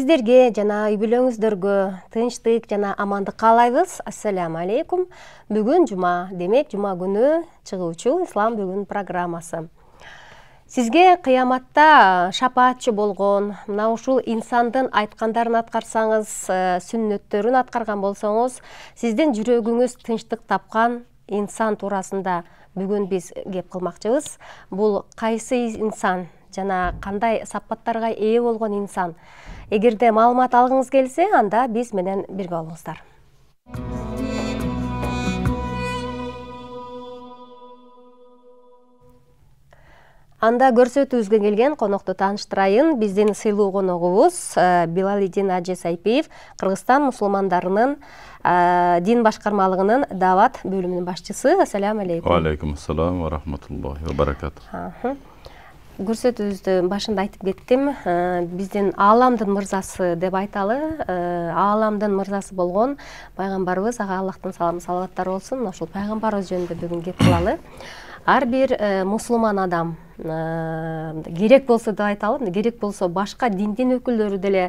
сиздерге жана үй бүлөңүздөргө тынчтык жана амандык каалайбыз ассаламу алейкум бүгүн жума демек жума күнү чыгуучу ислам бүгүн программасы сизге кыяматта шапаатчы болгон мына ушул инсандын айткандарын аткарсаңыз э, сүннөттөрүн аткарган болсоңуз сиздин жүрөгүңүз тынчтык тапкан инсан туурасында бүгүн биз кеп кылмакчыбыз бул кайсы инсан жана кандай сапаттарга ээ болгон инсан эгерде маалымат алгыңыз келсе анда биз менен бирге болуңуздар анда көрсөтүүбүзгө келген конокту тааныштырайын биздин сыйлуу коногубуз э, билалидин ажы сайпиев кыргызстан мусулмандарынын э, дин башкармалыгынын даават бөлүмүнүн башчысы ассалам алейкум алейкум ассалам ва рахматуллахи ва баракатух өзді башында айтып кеттим ә, бізден ааламдын мырзасы деп айталы ааламдын ә, мырзасы болгон пайгамбарыбыз ага аллахтын саламы салаваттары болсун ушул пайгамбарыбыз жөнүндө бүгүн кеп кылалы әрбір ә, э, мұсылман адам э, керек болса деп айталы керек болсо башка диндин өкүлдөрү деле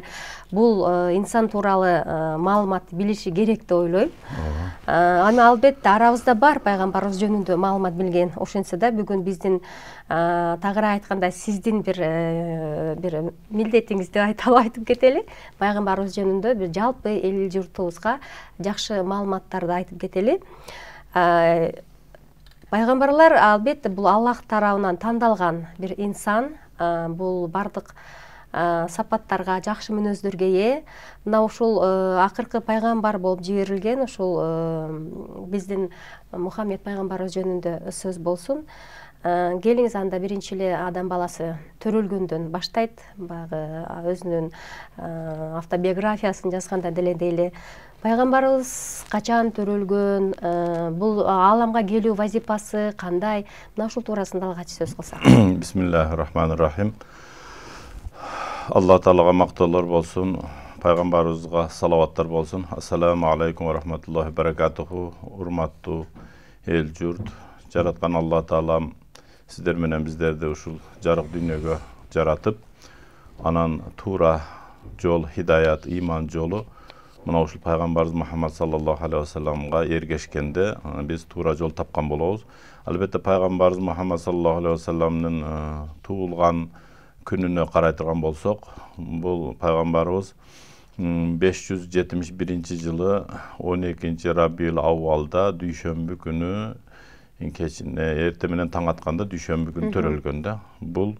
бул э, инсан тууралуу маалымат билиши керек деп ойлойм эми албетте арабызда бар пайгамбарыбыз жөнүндө маалымат билген ошентсе да бүгүн биздин тагыраак айтканда сиздин бир бир милдетиңиз деп айталы айтып кетели пайгамбарыбыз жөнүндө бир жалпы эл журтубузга жакшы маалыматтарды айтып кетели пайғамбарлар албетте бұл аллах тарауынан тандалған бір инсан бұл бардық ә, сапаттарға жақсы мүнөздөргө ээ мына ушул акыркы пайғамбар болып жиберилген ушул биздин мухаммед пайгамбарыбыз жөнүндө сөз болсын. Э, келиңиз анда биринчи эле адам баласы төрөлгөндөн баштайт баягы өзүнүн э, автобиографиясын жазганда деле дейли пайгамбарыбыз качан төрөлгөн э, бул ааламга келүү вазипасы кандай мына ушул туурасында алгач сөз кылсак бисмиллахи рахманир рахим алла таалага мактоолор болсун пайгамбарыбызга салаваттар болсун ассаламу алейкум а рахматуллах баракатуху урматтуу эл журт жараткан алла таалам сіздер менен биздерди ушул жарык дүйнөгө жаратып анан туура жол хидаят ыйман жолу мына ушул пайгамбарыбыз мухаммад саллаллаху алейхи вассаламга эргешкенде биз туура жол тапқан болобуз албетте пайгамбарыбыз мухаммад саллаллаху алейхи вассаламдын туулган күнүнө карай турган болсок бул пайгамбарыбыз 571 жылы 12 рабил аввалда дүйшөмбү күнү эртең менен таң атканда дүйшөмбү күнү да бул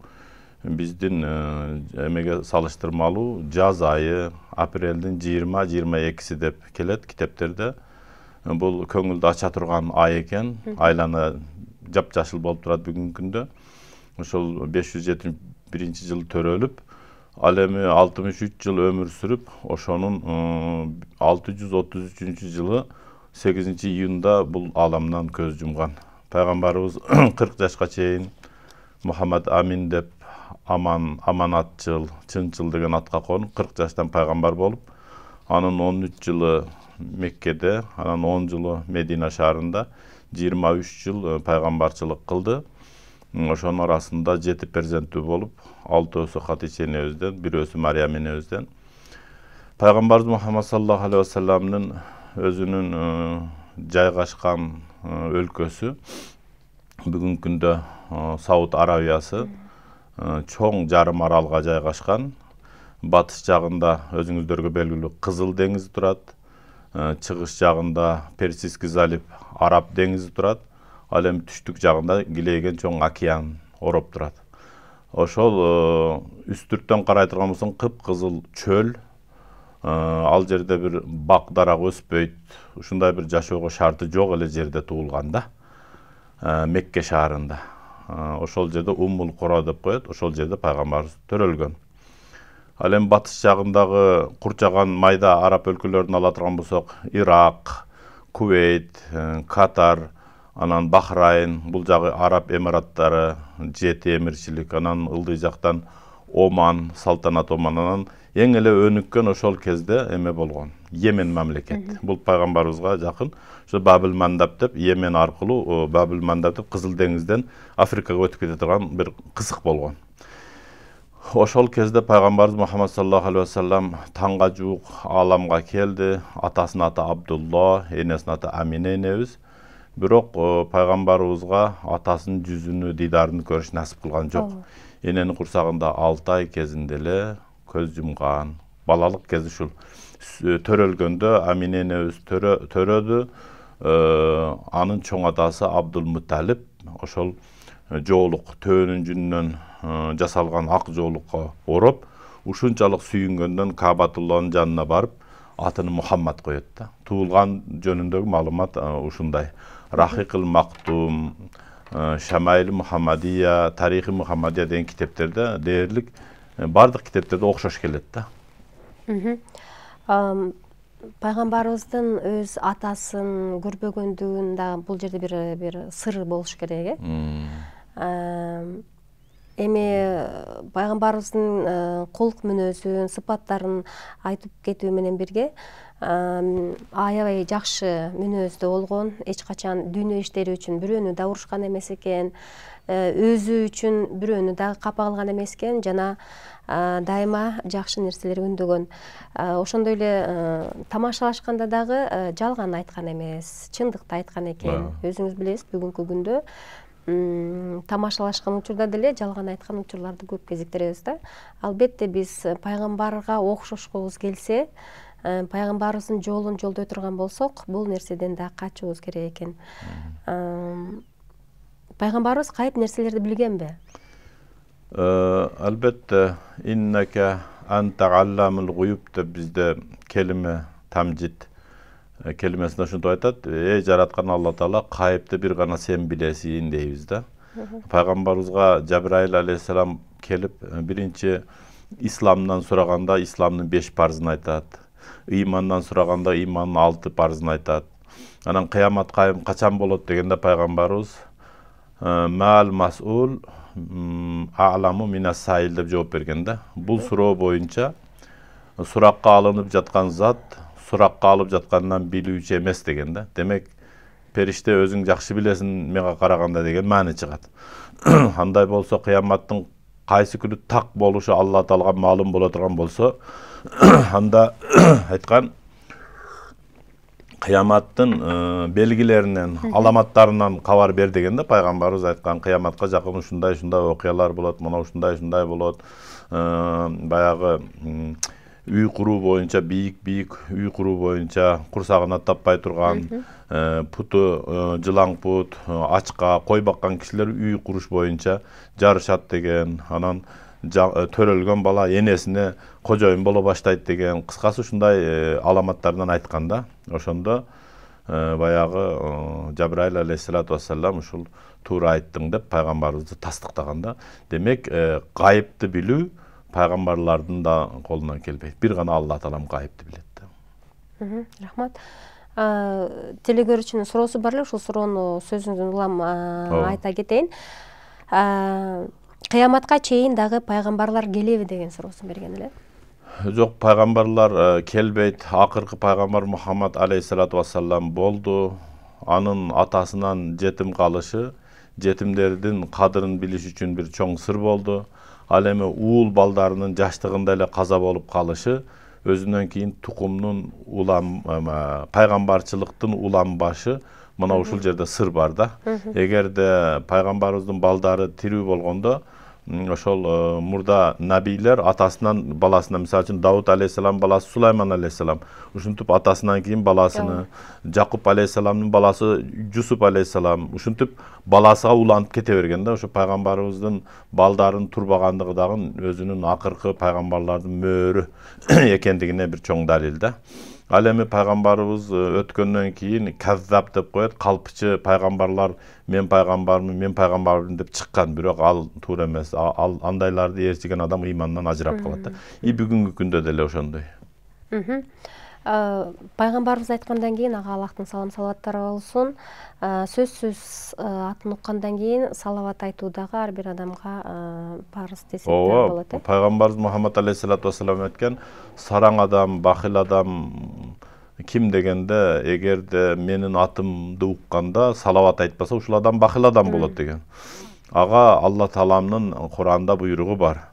биздин э, эмеге салыштырмалуу жаз айы апрелдин жыйырма жыйырма экиси деп келет китептерде бул көңүлдү ача турган ай экен айлана жапжашыл болуп турат бүгүнкү күндө ошол беш жүз жетимиш биринчи жылы төрөлүп ал эми алтымыш үч жыл өмүр сүрүп ошонун э, алты жүз отуз үчүнчү жылы сегизинчи июнда бул ааламдан көз жумган пайғамбарыбыз қырық жасқа чейін Мухаммад амин деп аман аманатшыл шыншыл деген атқа қонып қырық жастан пайғамбар болып анан он үч жылы меккеде анан он жылы медина шаарында жыйырма үч жыл пайгамбарчылык кылды ошонун арасында жети перзенттүү болуп алтөөсү хатиша энебизден бирөөсү мариям энебизден пайгамбарыбыз мухаммад саллаллаху алейхи вассаламдын өзүнүн жайгашкан өлкөсү бүгүнкү күндө сауд аравиясы чоң жарым аралга жайгашкан батыш жагында өзүңүздөргө белгилүү кызыл деңиз турат чыгыш жагында персидский залив араб деңизи турат ал эми түштүк жагында килейген чоң океан ороп турат ошол үстүрттөн карай турган болсоң кып чөл Э, ал жерде бир бак дарак өспөйт ушундай бир жашоого шарты жок эле жерде туулган да э, мекке шаарында э, ошол жерде уммул кура деп коет ошол жерде пайгамбарыбыз төрөлгөн ал эми батыш жагындагы курчаган майда араб өлкөлөрүн ала турган болсок ирак кувейт катар анан бахрайн бул жагы араб эмираттары жети эмирчилик анан ылдый жактан оман салтанат оман анан ең эле өнүккөн ошол кезде эме болгон йемен мамлекет бул пайгамбарыбызга жакын ошо бабыл мандап деп йемен аркылуу бабыл мандап деп кызыл деңизден африкага өтүп кете турган бир кысык болгон ошол кезде пайгамбарыбыз мухаммад саллаллаху алейхи вассалам таңга жуук ааламга келди атасынын аты абдулла энесинин аты амине энебиз бирок пайгамбарыбызга атасынын жүзүнү дидарын көрүш насип кылган жок эненин курсагында алты ай кезинде эле көз жумган балалық кезі ушул төрөлгөндө аминене өзү төрөдү анын чоң атасы абдулмуталип ошол жоолук төөнүн жүнүнөн жасалган ак жоолукка ороп ушунчалык сүйүнгөндөн кабатулланын жанына барып Атын мухаммад коет да туулган жөнүндөгү маалымат ушундай рахикыл мактум шамаил мухаммадия тарихи мухаммадия деген китептерде дээрлик Э, бардық китептерде оқшаш келет да пайгамбарыбыздын өз атасын көрбөгөндүгүн дагы бул жерде бир бир сыр болуш керек э эми пайгамбарыбыздын кулк мүнөзүн сыпаттарын айтып кетүү менен бирге аябай жакшы мүнөздө болгон эч качан дүйнө иштери үчүн бирөөнү да урушкан эмес экен Э, өзү үчүн бирөөнү дагы капа кылган эмес экен жана дайыма жакшы нерселер үндөгөн ошондой эле э, тамашалашканда дагы э, жалган айткан эмес чындыкты айткан экен өзүңүз билесиз бүгүнкү күндө тамашалашкан учурда деле жалган айткан учурларды көп кезиктиребиз да албетте биз пайгамбарга окшошкубуз келсе пайгамбарыбыздын жолун жолдой турган болсок бул нерседен да качуубуз керек экен пайғамбарымыз қайып нәрселерді білген бе э, әлбетте иннәке анта алламул ғуюб деп бізде келіме тамжид э, келмесінде ошентип айтат эй жаратқан алла таала қайыпты бір ғана сен билесиң дейбиз да пайғамбарымызға жабырайыл алейхисалам келіп э, бірінші исламдан сұрағанда, Исламның беш парызын айтады. иманнан сұрағанда иманның алты парзын айтады анан қиямат кайым качан дегенде пайғамбарымыз маал масул ааламу minas деп жооп да бул суроо боюнча суракка алынып жаткан зат суракка алып жаткандан билүүчү эмес деген да демек периште өзүң жакшы билесиң мага караганда деген маани чыгат андай болсо кыяматтын кайсы күнү так болушу алла таалага маалым боло турган болсо анда айткан қияматтың ә, белгілерінен аламаттарынан хабар бер дегенде пайғамбарымыз айтқан қияматқа жақын ушундай ушундай окуялар болот мына ушундай ушундай болот э, баяғы үй құру бойынша биік биік үй құру бойынша құрсағына таппай тұрған ә, пұты ә, жылаң пут ә, ачқа қой баққан кісілер үй құруш бойынша жарышат деген анан Э, төрөлгөн бала энесине кожоюн боло баштайт деген кыскасы ушундай э, аламаттардан айтқанда. ошондо э, баягы жабрайыл алейхисалату вассалам ушул туура айттың деп пайгамбарыбызды тастыктаганда демек гайыпты билүү пайгамбарлардын да колунан келбейт бир гана алла таалам гайыпты билет да рахмат теле көрүүчүнүн суроосу бар эле ушул суроону сөзүңүздөн улам айта кетейин Қияматқа чейін дағы пайғамбарлар келеби деген суроосун берген эле жок пайгамбарлар э, келбейт акыркы пайғамбар мухаммад алейхисалату вассалам болды. Аның атасынан жетім қалышы, жетімдердің кадырын билиш үшін бір чоң сыр болды. ал эми уул балдарынын жаштыгында эле каза болуп калышы өзүнөн кийин тукумдун улам э, башы мына ушул жерде сыр бар да эгерде пайгамбарыбыздын балдары тирүү болгондо ошол э, мурда набийлер атасынан баласына мисалы үчүн давуд алейхисалам баласы сулайман алейхисалам ушинтип атасынан кийин баласыны жакуп алейхисаламдын баласы жусуп алейхисалам ушинтип баласыга уланып кете берген да ошо пайгамбарыбыздын балдарын турбагандыгы дагы өзүнүн акыркы пайгамбарлардын мөөрү экендигине бир чоң далил да ал эми пайгамбарыбыз өткөндөн кийин каззап деп коет калпычы пайгамбарлар мен пайгамбармын мен пайгамбармын деп чыккан бирок ал туура эмес ал андайларды ээрчиген адам ыймандан ажырап қалады. да и бүгүнкү күндө деле ошондой мхм ә, э, пайғамбарымыз айтқандан кейін аға аллахтың салам салауаттары болсын ә, сөз сөз ә, атын ұққандан кейін салауат айтудағы әрбір адамға ә, парыз десек ооба болады пайғамбарымыз мұхаммад алейхисалату вассалам айтқан сараң адам бақил адам кім дегенде егер де менің атымды ұққанда салауат айтпаса ушул адам бақил адам болады деген аға алла тааламдын құранда бұйрығы бар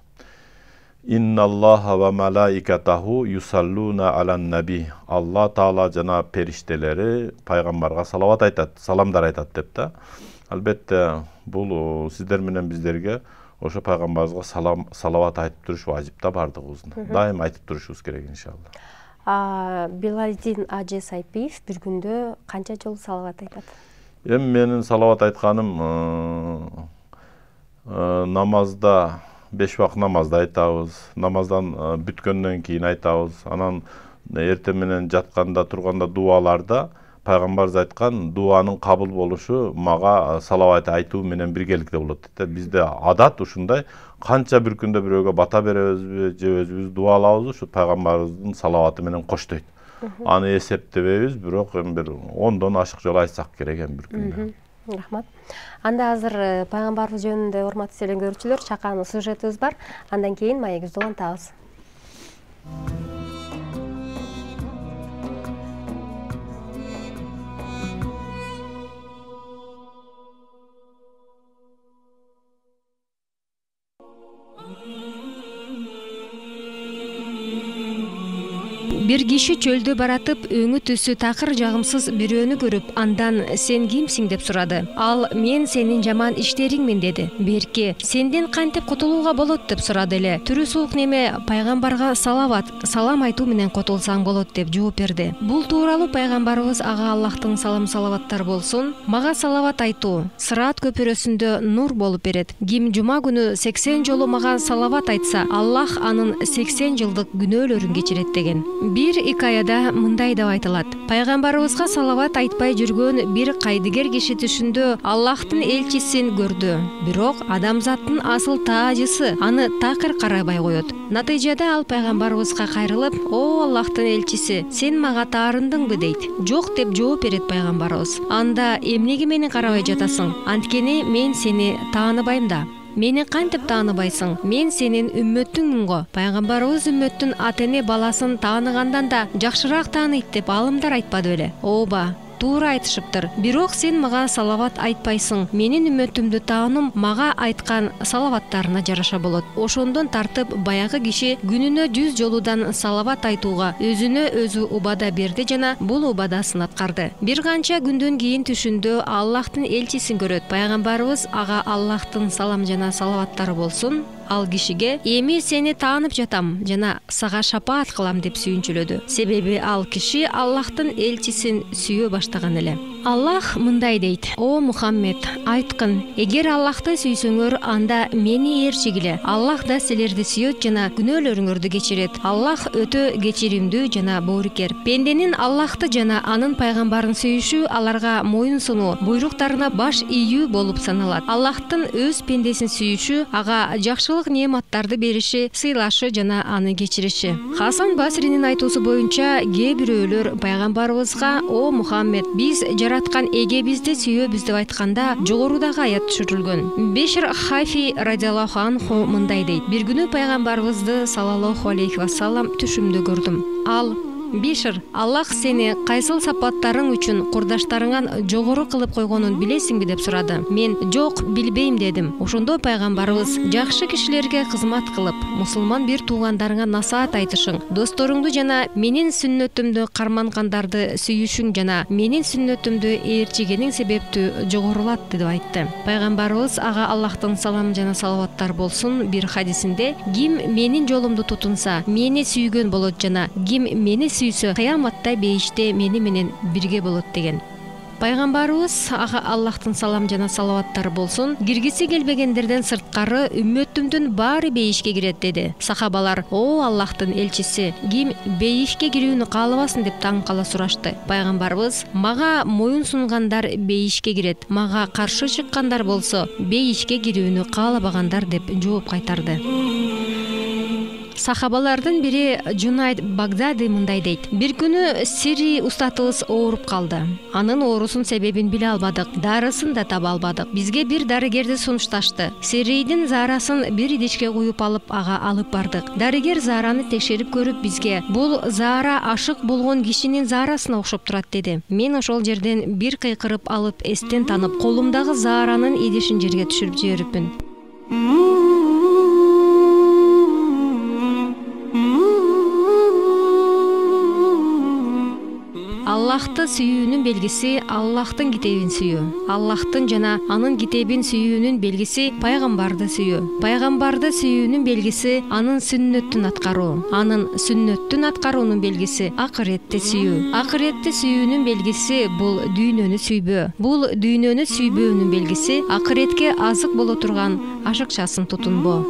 İnnallaha ve melaiketahu yusalluna alan nabi. Allah Taala жана периштелери пайгамбарга салават айтат, саламдар айтат деп да. Албетте бул сиздер менен биздерге ошо пайгамбарыбызга салам салават айтып туруш важип да Дайым айтып турушубуз керек иншалла. Билалдин ажы Сайпиев бир күндө канча жолу салават айтат? Эми менин салават айтканым намазда беш убакыт намазды айтабыз намаздан бүткөндөн кийин айтабыз анан эртең менен жатканда турганда дубаларда пайгамбарыбыз айткан дубанын кабыл болушу мага салават айтуу менен биргеликте болот дейт да бизде адат ушундай канча бир күндө бирөөгө бата беребизби же өзүбүз дуба алабыз ушу пайгамбарыбыздын салаваты менен коштойт аны эсептебейбиз бирок эми бир ондон ашык жолу айтсак керек эми бир күндө рахмат анда азыр э, пайгамбарыбыз жөнүндө урматтуу телекөрүүчүлөр чакан сюжетибиз бар андан кийин маегибизди улантабыз бир киши чөлдө баратып өңү түсү такыр жагымсыз бирөөнү көрүп андан сен кимсиң деп сурады ал мен сенин жаман иштериңмин деди берки сенден кантип кутулууга болот деп сурады эле түрү суук неме пайгамбарга салават салам айтуу менен кутулсаң болот деп жооп берди бул тууралуу пайгамбарыбыз ага аллахтын салам салаваттар болсун мага салават айтуу сыраат көпүрөсүндө нур болуп берет ким жума күнү сексен жолу мага салават айтса аллах анын сексен жылдык күнөөлөрүн кечирет деген бир икаяда мындай деп айтылат пайгамбарыбызга салават айтпай жүргөн бир кайдыгер киши түшүндө аллахтын элчисин көрдү бирок адамзаттын асыл таажысы аны такыр карабай коет натыйжада ал пайгамбарыбызга кайрылып о аллахтын элчиси сен мага таарындыңбы дейт жок деп жооп берет пайгамбарыбыз анда эмнеге мени карабай жатасың анткени мен сени тааныбайм да мени кантип тааныбайсың мен сенин үммөтүңмүн го пайгамбарыбыз үммөттүн ата эне баласын тааныгандан да жакшыраак тааныйт деп аалымдар айтпады беле ооба туура айтышыптыр бирок сен мага салават айтпайсың менин үмөтүмдү тааным мага айткан салаваттарына жараша болот ошондон тартып баягы киши күнүнө жүз жолудан салават айтууга өзүнө өзү убада берди жана бул убадасын аткарды бир канча күндөн кийин түшүндө аллахтын элчисин көрөт пайгамбарыбыз ага аллахтын салам жана салаваттары болсун ал кишиге эми сени таанып жатам жана сага шапаат кылам деп сүйүнчүлөдү себеби ал киши аллахтын элчисин сүйө баш баштаган эле аллах мындай дейт о мухаммед айткын эгер аллахты сүйсөңөр анда мени ээрчигиле аллах да силерди сүйөт жана күнөөлөрүңөрдү кечирет аллах өтө кечиримдүү жана боорукер пенденин аллахты жана анын пайгамбарын сүйүшү аларга моюн сунуу буйруктарына баш ийүү болуп саналат аллахтын өз пендесин сүйүшү ага жакшылык нематтарды бериши сыйлашы жана аны кечириши хасан басринин айтуусу боюнча кээ бирөөлөр пайгамбарыбызга о мухаммед биз жараткан эге бизди сүйөбүз деп айтқанда жогорудагы аят түшүрүлгөн бешир хафи радиаллаху анху мындай дейт бир күнү пайгамбарыбызды салаллаху алейхи вассалам түшүмдө көрдүм ал бешір аллах сени кайсыл сапаттарың үчүн курдаштарыңан жогору кылып койгонун билесиңби деп сурады мен жок билбейм дедим ошондо пайгамбарыбыз жакшы кишилерге кызмат кылып мусулман бир туугандарыңа насаат айтышың досторуңду жана менин сүннөтүмдү кармангандарды сүйүшүң жана менин сүннөтүмдү ээрчигениң себептүү жогорулат деп айтты пайгамбарыбыз ага аллахтын салам жана салаваттар болсун бир хадисинде ким менин жолумду тутунса мени сүйгөн болот жана ким мени сүйсө кыяматта бейиште мени менен бирге болот деген пайгамбарыбыз ага аллахтын салам жана салаваттары болсун киргиси келбегендерден сырткары үммөтүмдүн баары бейишке кирет деди сахабалар о аллахтын элчиси ким бейишке кирүүнү каалабасын деп таң кала сурашты пайгамбарыбыз мага моюн сунгандар бейишке кирет мага каршы чыккандар болсо бейишке кирүүнү каалабагандар деп жооп кайтарды сахабалардын бири жунайд багдади мындай дейт бир күнү сири устатыбыз ооруп калды анын оорусунун себебин биле албадык дарысын да таба албадык бизге бир дарыгерди сунушташты сирийдин заарасын бир идишке куюп алып ага алып бардык дарыгер заараны текшерип көрүп бизге бул заара ашык болгон кишинин заарасына окшоп турат деди мен ошол жерден бир кыйкырып алып эстен танып колумдагы зааранын идишин жерге түшүрүп жиберипмин аллахты сүйүүнүн белгиси аллахтын китебин сүйүү аллахтын жана анын китебин сүйүүнүн белгиси пайгамбарды сүйүү пайгамбарды сүйүүнүн белгиси анын сүннөттүн аткаруу анын сүннөттүн аткаруунун белгиси акыретти сүйүү акыретти сүйүүнүн белгиси бул дүйнөнү сүйбөө бул дүйнөнү сүйбөөнүн белгиси акыретке азык боло турган ашыкчасын тутунбоо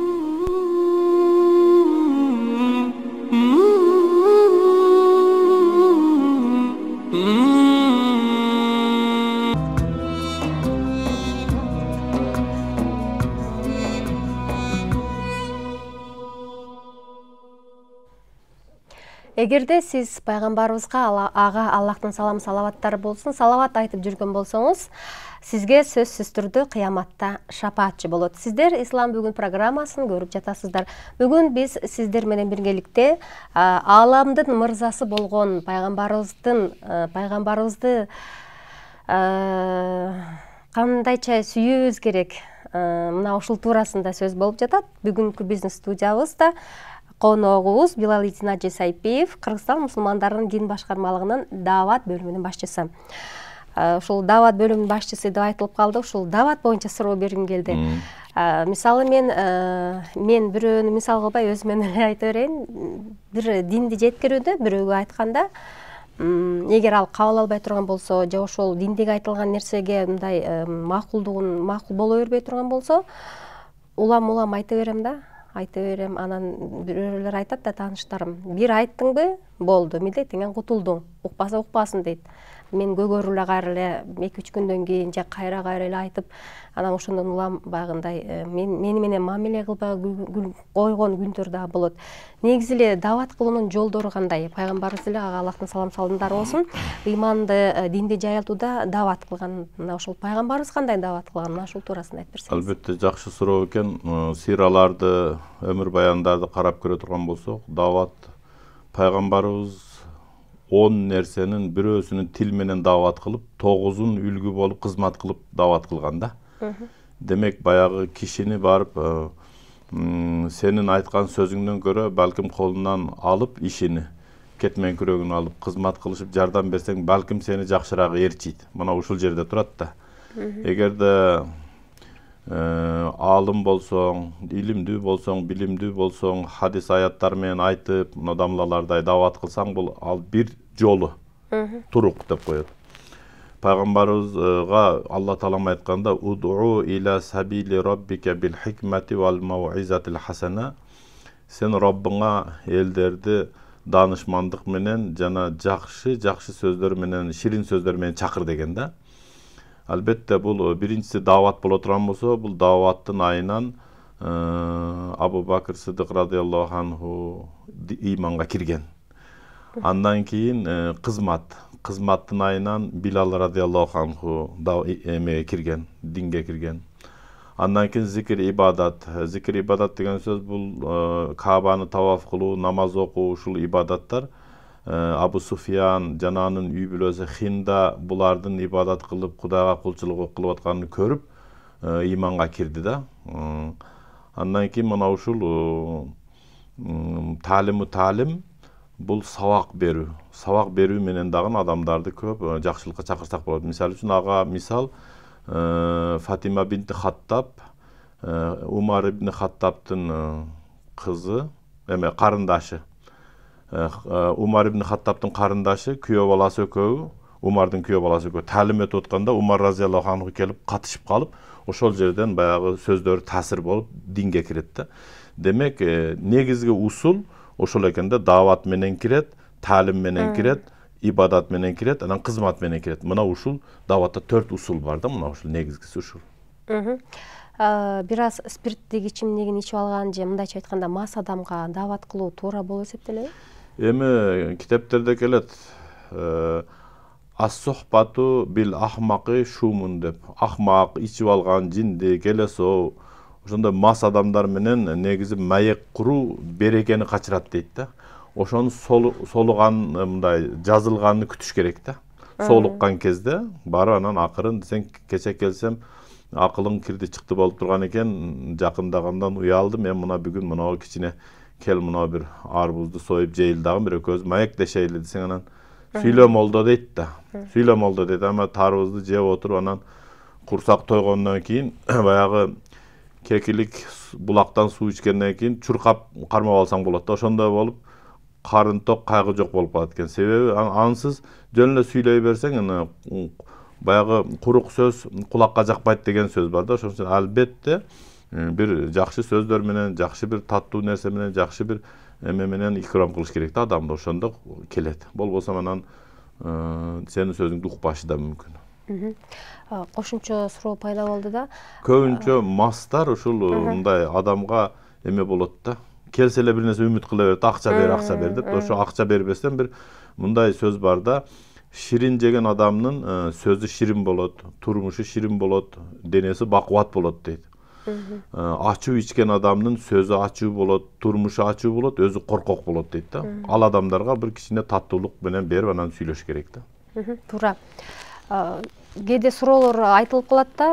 эгерде сиз пайгамбарыбызга ага аллахтын салам салаваттары болсун салават айтып жүргөн болсоңуз сизге сөзсүз түрдө кыяматта шапаатчы болот сиздер ислам бүгүн программасын көрүп жатасыздар бүгүн биз сиздер менен биргеликте ааламдын мырзасы болгон пайгамбарыбыздын пайгамбарыбызды кандайча сүйүүбүз керек мына ушул туурасында сөз болуп жатат бүгүнкү биздин студиябызда Коногубуз Билалидин Ажесайпиев, Кыргызстан мусулмандарынын дин башкармалыгынын даават бөлүмүнүн башчысы. Ә, ушул даават бөлүмүнүн башчысы деп айтылып калды. Ушул даават боюнча суроо бергим келди. Ә, мисалы мен ә, мен бирөөнү мисал кылбай өзүмөн эле айта берейин. Бир динди жеткирүүдө бирөөгө айтканда эгер ал кабыл албай турган болсо же ошол диндеги айтылган нерсеге мындай макулдугун макул боло бербей турган болсо улам улам айта берем да айта берем анан бирөөлөр айтат да тааныштарым бир айттыңбы болды милдейт деген кутулдуң укпаса укпасын дейт мен көгөрүлагар эле эки үч күндөн кийин же кайра кайра эле айтып анан ошондон улам баягындай э, мен, мени менен мамиле кылбай койгон күндөр дагы болот негизи эле даават кылуунун жолдору кандай пайгамбарыбыз эле ага аллахтын салам салымдары болсун ыйманды э, динди жайылтууда даават кылган мына ушул пайгамбарыбыз кандай даават кылган мына ушул туурасында айтып берсеңиз албетте жакшы суроо экен э, сираларды өмүр баяндарды карап көрө турган болсок даават пайгамбарыбыз он нерсенин бирөөсүнүн тил менен даават кылып тогузун үлгү болуп кызмат кылып даават кылган да демек баягы кишини барып сенин айткан сөзүңдөн көрө балким колунан алып ишини кетмен күрөгүн алып кызмат кылышып жардам берсең балким сени жакшыраак ээрчийт мына ушул жерде турат да эгерде алым болсоң илимдүү болсоң билимдүү болсоң хадис аяттар менен айтып мына дамлалардай даават кылсаң бул ал бир жолу турук деп коет пайгамбарыбызга алла таалам айтканда уду иля сабили роббика бил хикмати вал мауизатил хасана сен роббиңа элдерди даанышмандык менен жана жакшы жакшы сөздөр менен ширин сөздөр менен чакыр деген да албетте бұл біріншісі даават боло турган болсо бұл дааваттын айынан абу бакыр сыдык радиаллаху анху иманға кірген. андан кейін кызмат кызматтын айынан билал радиаллаху анху эмеге кирген динге кірген. андан кейін зикир ибадат зикир ибадат деген сөз бұл каабаны таваф кылуу намаз оқу, ушул ибадаттар абу суфиян жананын үй бүлөсү хинда булардын ибадат кылып кудайга кулчулук кылып атканын көрүп ыйманга кирди да андан кийин мына ушул таалиму таалим бул сабак берүү сабак берүү менен дагы адамдарды көп жакшылыкка чакырсак болот мисалы үчүн ага мисал фатима бинти хаттаб умар ибн хаттабтын кызы эме карындашы умар ибн хаттабтың қарындашы күйеу баласы екеуі умардың күйеу баласы екеуі тәлім етіп отқанда умар разиаллаху анху келіп қатышып қалып ошол жерден баяғы сөздері тәсір болып динге кіреді да демек ә, негізгі усул ошол екен да дават менен кірет тәлім менен кірет ибадат менен кирет анан кызмат менен мынау мына ушул даватта төрт усул бар да мына ушул негизгиси ушул бир аз спирттик ичимдигин ичип алган же мындайча айтканда мас адамга даават кылуу туура болуп эсептелеби эми китептерде келет ассохбату бил ахмақи шумун деп ахмак ичип алған жинди келесоо ошондой мас адамдар менен негизи маек куруу берекени качырат дейт да ошону солуган мындай жазылганын күтүш керек да солуккан кезде барып анан акырын сен кече келсем акылың кирди чыкты болуп турган экен жакындагандан уялдым эми мына бүгүн мынау кичине kel muna bir arbuzdu soyup dağın bir ököz mayak şeyledi sen anan süylem oldu deyit da süylem oldu dedi ama tarvuzdu cev otur anan kursak toygondan keyin баягы кекилик булактан суу ичкенден кийин чуркап кармап алсаң болот да ошондой болуп карын ток кайгы жок болуп калат экен себеби ансыз жөн эле берсең баягы курук сөз кулакка жакпайт деген сөз бар да ошон албетте бир жакшы сөздөр менен жакшы бир таттуу нерсе менен жакшы бир эме менен икрам кылыш керек да адамды ошондо келет болбосо анан сенин сөзүңдү укпашы да мүмкүн кошумча суроо пайда болду да көбүнчө мастар ушул мындай адамга эме болот да келсе эле бир нерсе үмүт кыла берет акча бер акча бер деп ошо акча бербестен бир мындай сөз бар да ширин жеген адамдын сөзү ширин болот турмушу ширин болот денеси бакубат болот дейт ачуу ичкен адамдын сөзү ачуу болот турмушу ачуу болот өзү коркок болот дейт да ал адамдарга бир кичине таттуулук менен берип анан сүйлөш керек да туура кээде суроолор айтылып калат да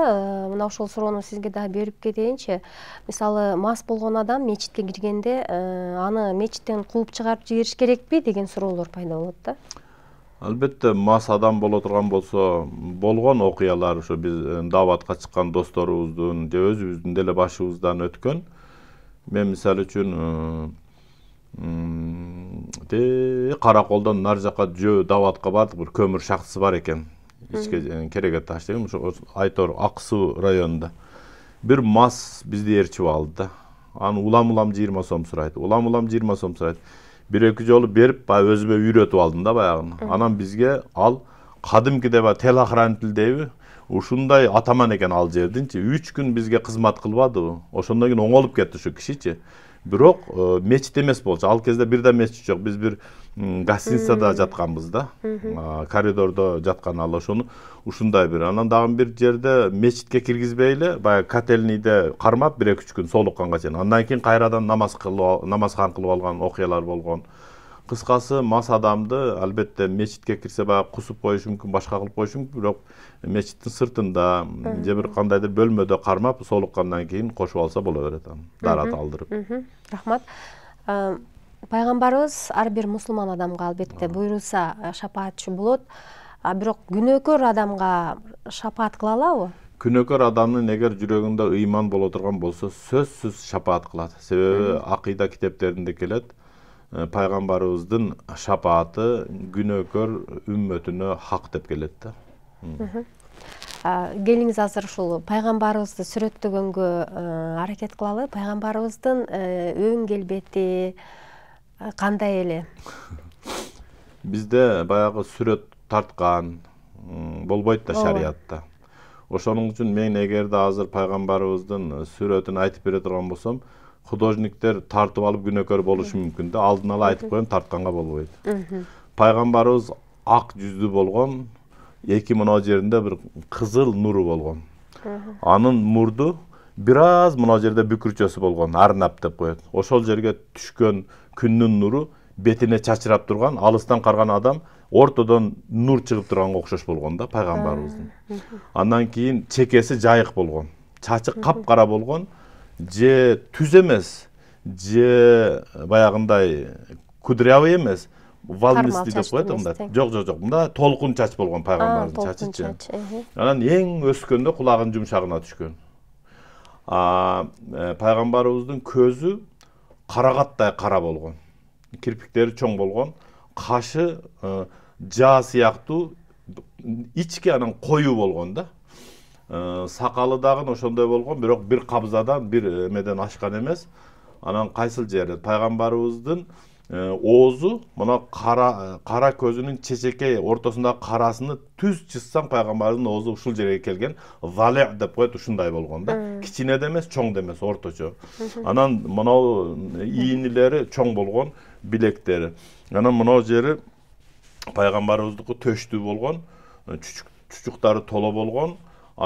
мына ошол суроону сизге дагы берип кетейинчи мисалы мас болгон адам мечитке киргенде аны мечиттен кууп чыгарып жибериш керекпи деген суроолор пайда болот да албетте мас адам боло турган болсо болгон окуялар ушу биз дааватка чыккан досторубуздун же өзүбүздүн деле башыбыздан өткөн мен мисалы үчүн тээ караколдон нары жака жөө дааватка бардык бир көмүр шахтасы бар экен ичке кереге таш деген ушу айтор ак суу районунда бир мас бизди ээрчип алды да аны улам улам жыйырма сом сурайт улам улам жыйырма сом сурайт бир эки жолу берип баягы өзүмө үйрөтүп алдым да баягыны анан бизге ал кадимкидей баягы телохранитель дейби ушундай атаман экен ал жердинчи үч күн бизге кызмат кылбадыбы ошондон кийин оңолуп кетти ушул кишичи бирок мечит эмес болчу ал кезде бир да мечит жок биз бир гостиницада жатканбыз да коридордо жаткан ал ошону ушундай бир анан дагы бир жерде мечитке киргизбей эле баягы котельныйда кармап бир эки үч күн соолукканга чейин андан кийин кайрадан намаз кылып намазхан кылып алган окуялар болгон кыскасы мас адамды албетте мечитке кирсе баягы кусуп коюшу мүмкүн башка кылып коюшу мүмкүн бирок мечиттин сыртында же бир кандайдыр бөлмөдө кармап соолуккандан кийин кошуп алса боло берет аны дарат алдырып рахмат э, пайғамбарыбыз ар бир мусулман адамга албетте буйруса э, шапаатчы болот а бирок күнөөкөр адамга шапаат кыла алабы күнөөкөр адамдын эгер жүрөгүндө ыйман боло турган болсо сөзсүз шапаат кылат себеби акыйда китептеринде келет э, пайгамбарыбыздын шапааты күнөөкөр үммөтүнө хак деп келет да келиңиз азыр ушул пайгамбарыбызды сүрөттөгөнгө э, аракет кылалы пайгамбарыбыздын өң келбети қандай эле бизде баягы сүрөт тарткан болбойт да шариятта ошонун үчүн мен эгерде азыр пайгамбарыбыздын сүрөтүн айтып бере турган болсом художниктер тартып алып күнөөкөр болушу мүмкүн да алдын ала айтып коем тартканга болбойт пайгамбарыбыз ак жүздүү болгон эки мыноо жеринде бир кызыл нуру болгон анын мурду бир аз мына жерде бүкүрчөсү болгон арнап деп коет ошол жерге түшкөн күндүн нуру бетине чачырап турган алыстан караган адам ортодон нур чыгып турганга окшош болгон да пайгамбарыбыздын андан кийин чекеси жайык болгон чачы капкара болгон же түз эмес же баягындай кудрявый эмес волнистый деп коет мындай жок жок жок мындай толкун чач болгон пайгамбардын чачычы анан эң өскөндө кулагынын жумшагына түшкөн Э, пайғамбарыбыздың көзі қарағаттай қара болған кірпіктері чоң болған қашы э, жа сияқты ичке анан қою болған да э, сақалы дагы ошондой болгон бирок бир кабзадан бир эмеден ашкан эмес анан кайсыл жери пайгамбарыбыздын оозу мына қара кара көзүнүн чечекей ортосында карасыны түз чызсаң пайғамбардың оозу ушул жерге келген зале деп коет ушундай болгон да кичине да эмес чоң да эмес орточо анан мынау ийнилери чоң болгон билектери анан мынау жери пайгамбарыбыздыкы төштүү болгон чучуктары толо болгон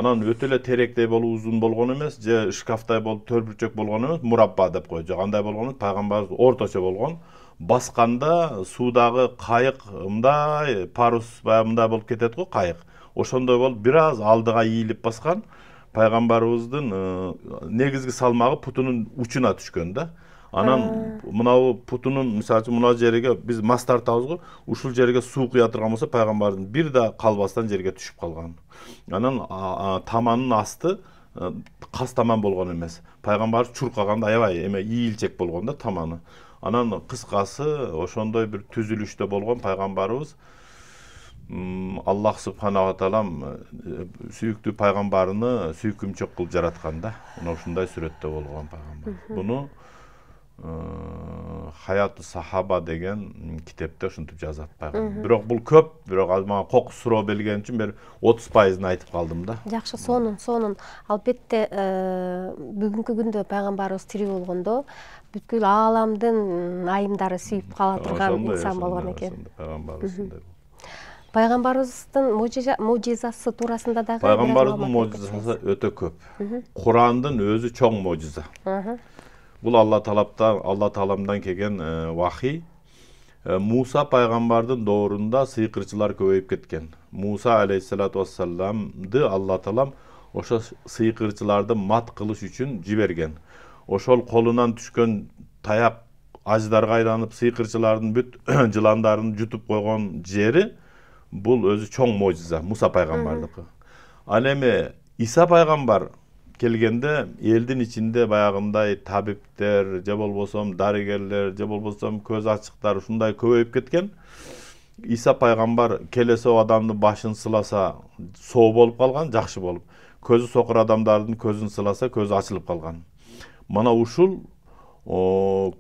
анан өтө эле теректей болуп узун болгон эмес же шкафтай болуп төрт бүрчөк болгон эмес мурабба деп коет жок андай болгон эмес пайгамбарыбыз орточо болгон басқанда судағы қайық мындай парус мындай болып кетеді ғой қайық ошондой болуп бир аз алдыга ийилип баскан пайгамбарыбыздын негизги салмагы путунун учуна түшкөн да анан ә. мынабу путунун мисалы үчүн мына жериге биз мас тартабыз го ушул жерге суу куя турган болсо пайгамбардын бир да калбастан жерге түшүп калган анан таманын асты кас таман болгон эмес пайгамбар чуркаганда аябай эме ийилчек болгон да таманы анан кыскасы ошондой бир түзүлүштө болгон пайгамбарыбыз аллах субханала таалам э, сүйүктүү пайгамбарыны сүйкүмчөк кылып жараткан да мына ушундай сүрөттө болгон пайгамбар буну Э, хаяту сахаба деген китепте ушинтип жазат бирок бул көп бирок азыр мага кокус суроо берген үчүн бир отуз пайызын айтып калдым да жакшы сонун сонун албетте э, бүгүнкү күндө пайгамбарыбыз тирүү болгондо бүткүл ааламдын айымдары сүйүп кала турган инсан болгон экен пайгамбарыбыздын можизасы туурасында дагы пайгамбарыбыздын можизасы өтө көп курандын өзү чоң можиза бұл алла талаптан алла тағаламдан келген э, вахи э, муса пайғамбардың дәуірінде сиқыршылар көбейіп кеткен муса алейхисалату вассаламды алла тағалам ошо сыйқырчыларды мат қылыш үшін жіберген ошол қолынан түшкен таяп, аждарга айланып сыйкырчылардын бүт жыландарын жұтып қойған жері бұл өзі чоң можиза Муса пайғамбардық. ал эми иса пайғамбар келгенде элдин ичинде баягындай табиптер же болбосо дарыгерлер же болбосо көз ачыктар ушундай көбөйүп кеткен иса пайгамбар келесо адамдын башын сыласа соо болуп калган жакшы болуп көзү сокур адамдардын көзүн сыласа көзү ачылып калган мына ушул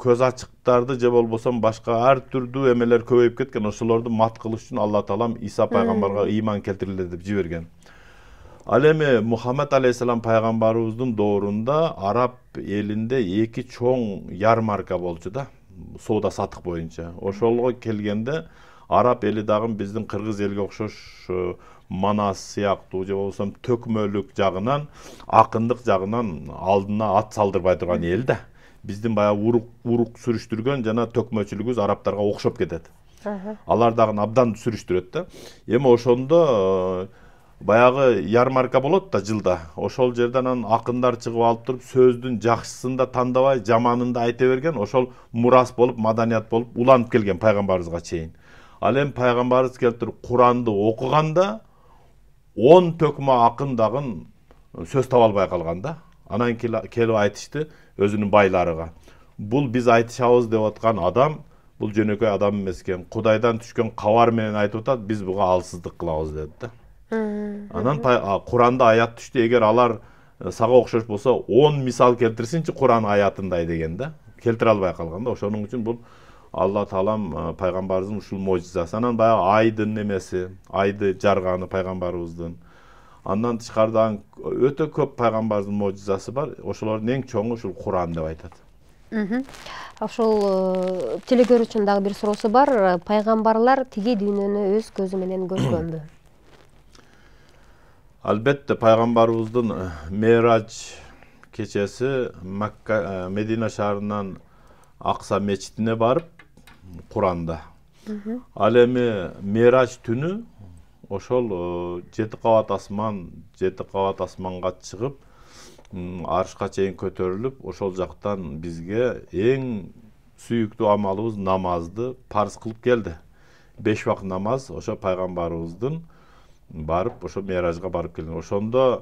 көз ачыктарды же болбосо башка ар түрдүү эмелер көбөйүп кеткен ошолорду мат кылыш үчүн алла таалам иса пайгамбарга ыйман келтириңер деп жиберген эми мухаммед алейхисалам пайгамбарыбыздын доорунда араб элинде эки чоң ярмарка болчу да соода сатык боюнча ошолго келгенде араб эли дагы биздин кыргыз элге окшош манас сыяктуу же болбосо төкмөлүк жагынан акындык жагынан алдына ат салдырбай турган эл да биздин баягы урук сүрүштүргөн жана төкмөчүлүгүбүз арабтарга окшоп кетет алар дагы абдан сүрүштүрөт да эми ошондо баягы ярмарка болот да жылда ошол жерде анан акындар чыгып алып туруп сөздүн жакшысын да тандабай жаманын да айта берген ошол мурас болуп маданият болуп уланып келген пайгамбарыбызга чейин ал эми пайгамбарыбыз келип туруп куранды окуганда он төкмө акын дагы сөз таба албай калган да анан келип айтышты өзүнүн байларыга бул биз айтышабыз деп аткан адам бул жөнөкөй адам эмес экен кудайдан түшкөн кабар менен айтып атат биз буга алсыздык кылабыз деди да анан куранда аят түштү эгер алар э, сага окшош болсо он мисал келтирсинчи куран аятындай деген да келтире албай калган да ошонун үчүн бул алла таалам э, пайгамбарыбыздын ушул можизасы анан баягы айдын немеси айды жарганы пайгамбарыбыздын андан тышкары дагы өтө көп пайгамбарыбыздын можизасы бар ошолордун эң чоңу ушул куран деп айтат ушул э, телекөрүүчүнүн дагы бир суроосу бар пайгамбарлар тиги дүйнөнү өз көзү менен көргөнбү Албетте пайгамбарыбыздын мерач кечеси макка медина шаарынан Ақса мечитине барып Құранда. ал эми түні, түнү ошол жеті кабат асман жети кабат асманга чыгып арышка чейин көтөрүлүп ошол жақтан бізге, эң сүйікті амалыбыз намазды парыз кылып келді. беш убак намаз ошо пайгамбарыбыздын барып ошо миражга барып келген ошондо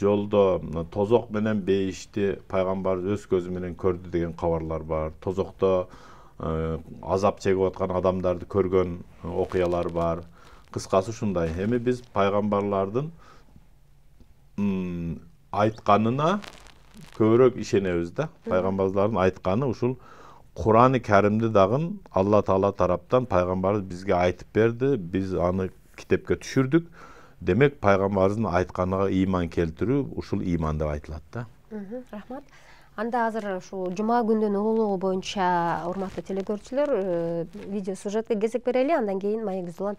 жолдо тозок менен бейишти пайгамбар өз көзү менен көрдү деген кабарлар бар тозокто э, азап чегип аткан адамдарды көргөн э, окуялар бар кыскасы ушундай эми биз пайгамбарлардын айтканына көбүрөөк ишенебиз да пайгамбарлардын айтканы ушул курани каримди дагы алла таала тараптан пайгамбарыбыз бизге айтып берди биз аны мектепке түшүрдүк демек пайгамбарыбыздын айтканына ыйман келтирүү ушул ыйман деп айтылат да рахмат анда азыр ушул жума күндүн улуулугу боюнча урматтуу телекөрүүчүлөр э, видео сюжетке кезек берели андан кийин маек үзүлан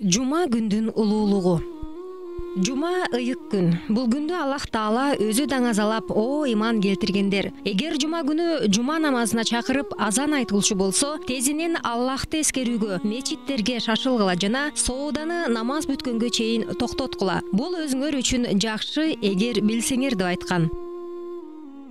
жума күндүн улуулугу жума ыйык күн бул күндү аллах таала өзү даңазалап о ыйман келтиргендер эгер жума күнү жума намазына чакырып азан айтылчу болсо тезинен аллахты эскерүүгө мечиттерге шашылгыла жана сооданы намаз бүткөнгө чейин токтоткула бул өзүңөр үчүн жакшы эгер билсеңер деп айткан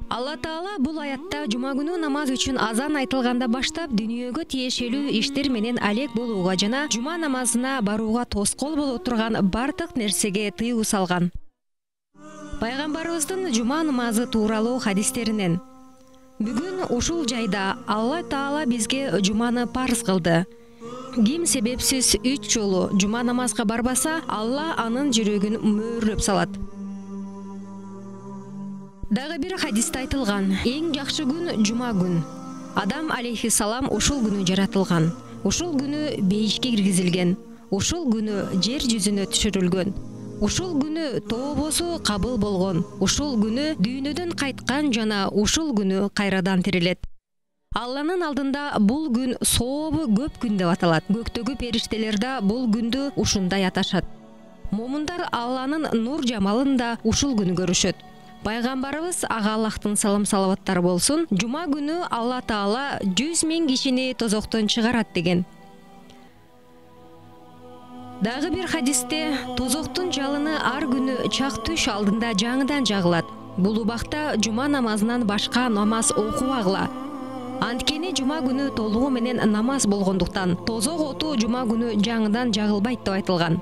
алла таала бул аятта жума күнү намаз үчүн азан айтылғанда баштап дүйнөгө тиешелүү иштер менен алек болууга жана жума намазына барууга тоскоол боло турган бардык нерсеге тыюу салган пайгамбарыбыздын жума намазы тууралуу хадистеринен бүгүн ушул жайда алла таала бизге жуманы парз кылды ким себепсиз үч жолу жума намазга барбаса алла анын жүрөгүн мөөрлөп салат дагы бир хадисте айтылган ең жакшы күн жума күн адам Алейхи салам ошол күнү жаратылган ошол күнү бейишке киргизилген ошол күнү жер жүзүнө түшүрүлгөн ошол күнү тообосу кабыл болгон ошол күнү дүйнөдөн кайткан жана ошол күнү кайрадан тирилет алланын алдында бул күн сообу көп күн деп аталат көктөгү периштелер да бул күндү ушундай аташат момундар алланын нур жамалын да ушул күнү көрүшөт пайгамбарыбыз ага аллахтын салам салаваттары болсун жума күнү алла таала жүз миң кишини тозоктон чыгарат деген дагы бир хадисте тозоктун жалыны ар күнү чак түш алдында жаңыдан жагылат бул убакта жума намазынан башка намаз окубагыла анткени жума күнү толугу менен намаз болгондуктан тозок оту жума күнү жаңыдан жагылбайт деп айтылган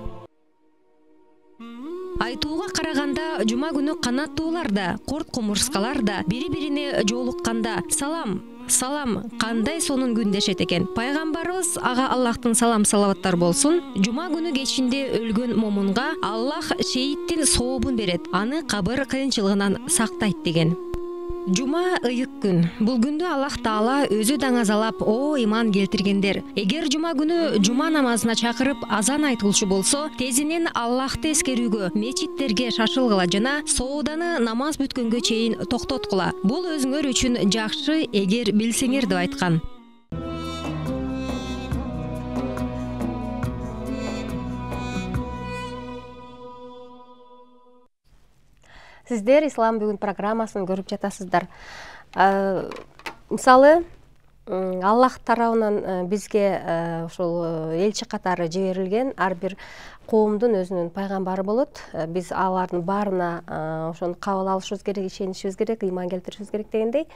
айтууга қарағанда жума күнү канаттуулар да қорт кумурскалар да бири бирине жолукканда салам салам кандай сонун күн дешет экен пайгамбарыбыз ага салам салаваттар болсун жума күнү кечинде өлгөн момунга аллах шейиттин сообун берет аны кабыр кыйынчылыгынан сактайт деген жума ыйык күн бул күндү аллах таала өзү даңазалап о иман келтиргендер эгер жума күнү жума намазына чакырып азан айтылчу болсо тезинен аллахты эскерүүгө мечиттерге шашылгыла жана сооданы намаз бүткөнгө чейин токтоткула бул өзүңөр үчүн жакшы эгер билсеңер деп айткан сіздер ислам бүгін программасын көріп жатасыздар ә, мысалы аллах тарабынан бизге ошол элчи катары жиберилген ар бир коомдун өзүнүн пайгамбары болот биз алардын баарына ошону кабыл алышыбыз керек ишенишибиз керек ыйман келтиришибиз керек дегендей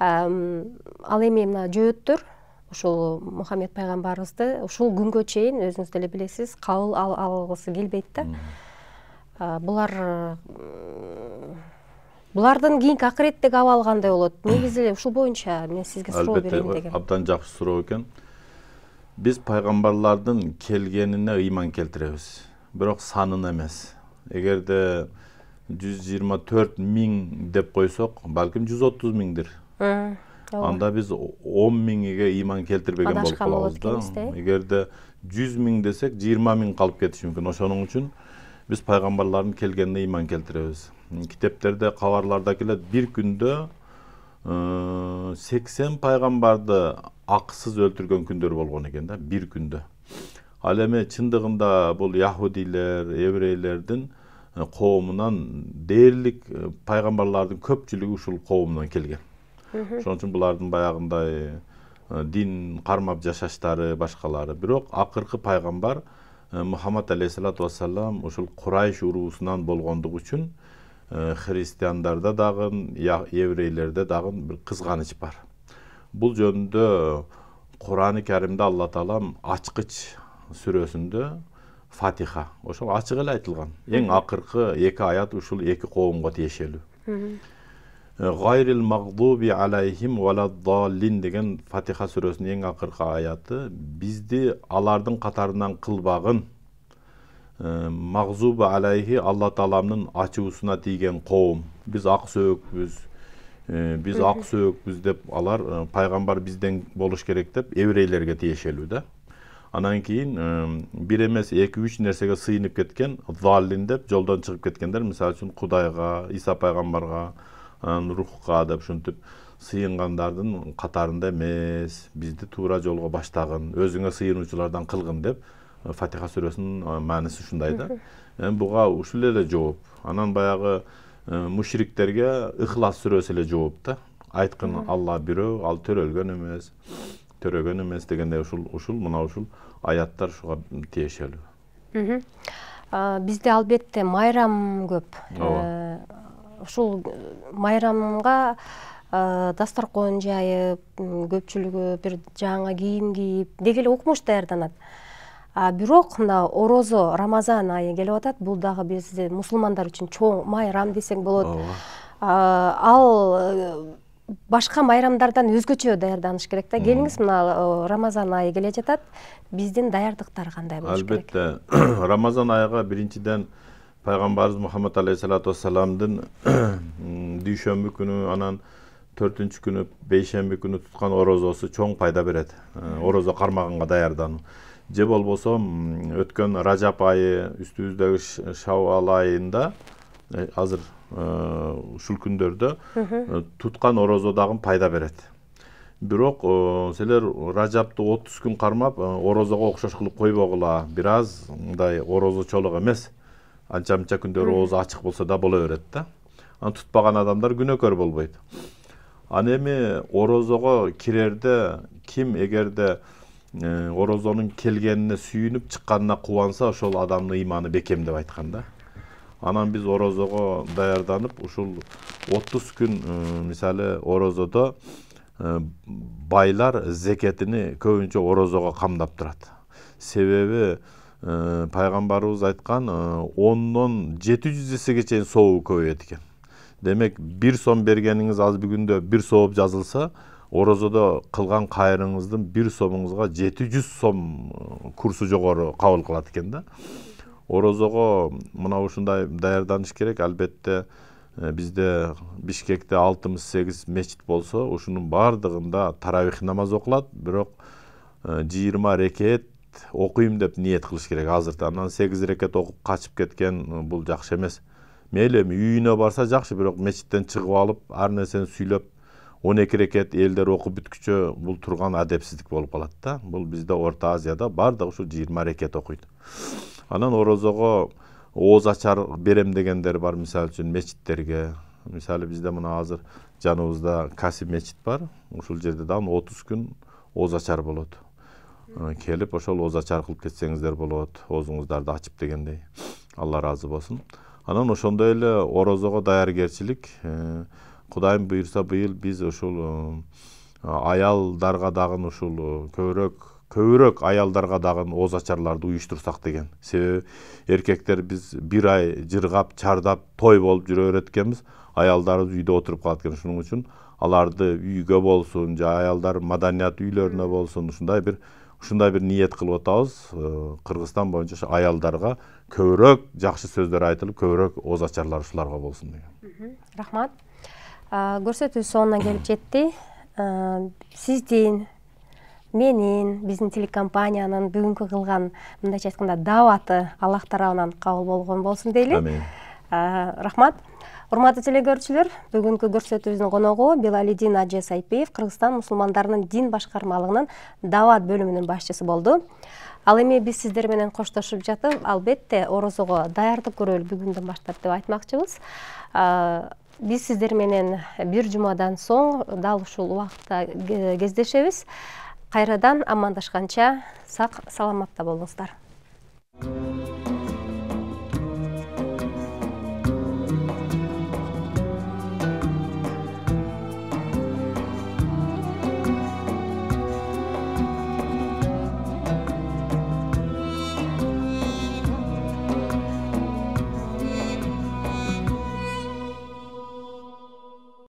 ал эми мына жөөттөр ушул мухаммед пайгамбарыбызды ушул күнгө чейин өзүңүз деле билесиз кабыл алгысы келбейт да Ә, бұлар бұлардың кийинки акыреттеги абал кандай болот негизи эле ушул боюнча мен сизге суроо берейин деген. абдан жакшы суроо экен биз пайгамбарлардын келгенине ыйман келтиребиз бирок санына эмес эгерде жүз жыйырма төрт миң деп койсок балким жүз отуз миңдир анда биз он миңиге ыйман келтирбеген болуп калабыз да эгерде жүз миң десек жыйырма миң калып кетиши мүмкүн ошонун үчүн біз пайғамбарлардың келгеніне иман келтіреміз кітаптарда хабарларда келеді бір күнде сексен пайғамбарды ақысыз өлтірген күндер болған екен да бір күнде ал эми чындыгында бул яхудилер еврейлердин коомунан дээрлик пайгамбарлардын көпчүлүгү ушул коомунан келген ошон үчүн булардын баягындай дин кармап жашаштары башкалары бирок акыркы пайгамбар Мухаммад алейхисалату вассалам ушул курайш уруусунан болгондугу үчүн христиандарда дагы еврейлерде дагы бир кызганыч бар бул жөнүндө курани каримде алла таалам ачкыч сүрөсүндө фатиха ошол ачык эле айтылган эң акыркы эки аят ушул эки коомго тиешелүү ғайрил мағдуби алейхим валаддалин деген фатиха сүресінің ең ақырқа аяты бізді алардың қатарынан қылбағын ә, алейхи алла тағаламның ачуысына тиген қоғым біз ақ ә, біз деп алар ә, пайғамбар бізден болыш керек деп еврейлерге тиешелүү да анан кейін ә, бір емес екі үш нәрсеге сыйынып кеткен даллин деп жолдан шығып кеткендер мысалы үшін құдайға иса пайғамбарға анан рухка деп ушинтип сыйынгандардын катарында эмес бизди туура жолго баштагын өзүңө сыйынуучулардан кылгын деп э, фатиха сүрөсүнүн э, мааниси ушундай да э, эми буга ушул эле жооп анан баягы мушриктерге ыхлас сүрөсү эле жооп да айткын алла бирөө ал төрөлгөн эмес төрөгөн эмес дегендей ушул ушул мына ушул аяттар ушуга тиешелүү бизде албетте майрам көп ушул э, майрамга э, дасторкон жайып көпчүлүгү бир жаңы кийим кийип деги эле укмуш даярданат а бирок мына орозо рамазан айы келип атат бул дагы бизди э, мусулмандар үчүн чоң майрам десек болот ооба ал башка майрамдардан өзгөчө даярданыш керек да келиңиз мына рамазан айы келе жатат биздин даярдыктар кандай болуш керек албетте рамазан айга биринчиден payg'ambarimiz muhammad alayhissalotu vassalamdin дүйшөмбү күнү анан төртүнчү күнү бейшемби күнү туткан орозосу чоң пайда берет орозо кармаганга даярдануу же болбосо өткөн ражап айы үстүбүздөгү шавал айында азыр ушул күндөрдө туткан орозо дагы пайда берет бирок силер ражапты отуз күн кармап орозого окшош кылып койбогула бир аз мындай орозочолук эмес анча мынча күндөр оозу ачык болсо да боло берет да анан тутпаган адамдар күнөөкөр болбойт ал эми орозого кирерде ким эгерде э, орозонун келгенине сүйүнүп чыкканына кубанса ошол адамдын ыйманы бекем деп айткан да анан биз орозого даярданып ушул отуз күн э, мисалы орозодо э, байлар зекетини көбүнчө орозого камдап турат себеби ә, э, айткан айтқан э, оннан жеті жүз есеге чейин сообу көбөйөт экен демек бир сом бергениңиз аз күндө бир сооп жазылса орозодо кылган кайрыңыздын бир сомуңузга жети жүз сом э, курсу жогору кабыл кылат экен да орозого мына ушундай даярданыш керек албетте бизде бишкекте алтымыш сегиз мечит болсо ушунун баардыгында тарабих намаз окулат бирок жыйырма рекет оқимын деп ниет қылыш керек азырты анан сегиз рекет оқып качып кеткен бұл жақсы емес эми үйүнө барса жакшы бирок мечиттен чыгып алып ар нерсени сүйлөп он эки рекет элдер окуп бүткүчө бул турган адепсиздик болуп калат да бул бизде орто азияда баардыгы ушул жыйырма рекет окуйт анан орозого ооз ачар берем дегендер бар мисалы үчүн мечиттерге мисалы бизде мына азыр жаныбызда каси мечит бар ушул жерде дагы отуз күн ооз ачар болот келіп ошол оза чаркылып кетсеңиздер болот оозуңуздарды ачып дегендей алла ыраазы болсун анан ошондой эле орозого даяргерчилик э, кудайым буюрса быйыл биз ушул э, аялдарга дагы ушул э, көбүрөөк көбүрөөк аялдарга дагы ооз ачарларды уюштурсак деген себеби эркектер биз бир ай жыргап чардап той болуп жүрө берет экенбиз аялдарыбыз үйдө отуруп калат экен ошон үчүн аларды үйгө болсун же аялдар маданият үйлөрүнө болсун ушундай бир ушундай бир ниет кылып атабыз кыргызстан э, боюнча аялдарга көбүрөөк жакшы сөздөр айтылып көбүрөөк ооз ачарлар ушуларга болсун деген рахмат көрсөтүү соңуна келип жетти сиздин менин биздин телекомпаниянын бүгүнкү кылган мындайча айтканда дааваты аллах тарабынан кабыл болгон болсун дейли рахмат урматтуу теле көрүүчүлөр бүгүнкү көрсөтүүбүздүн коногу белалидин аже сайпиев кыргызстан мусулмандарынын дин башкармалыгынын даават бөлүмүнүн башчысы болду ал эми биз сиздер менен коштошуп жатып албетте орозого даярдык көрөлү бүгүндөн баштап деп айтмакчыбыз биз сиздер менен бир жумадан соң дал ушул убакытта кездешебиз кайрадан амандашканча сак саламатта болуңуздар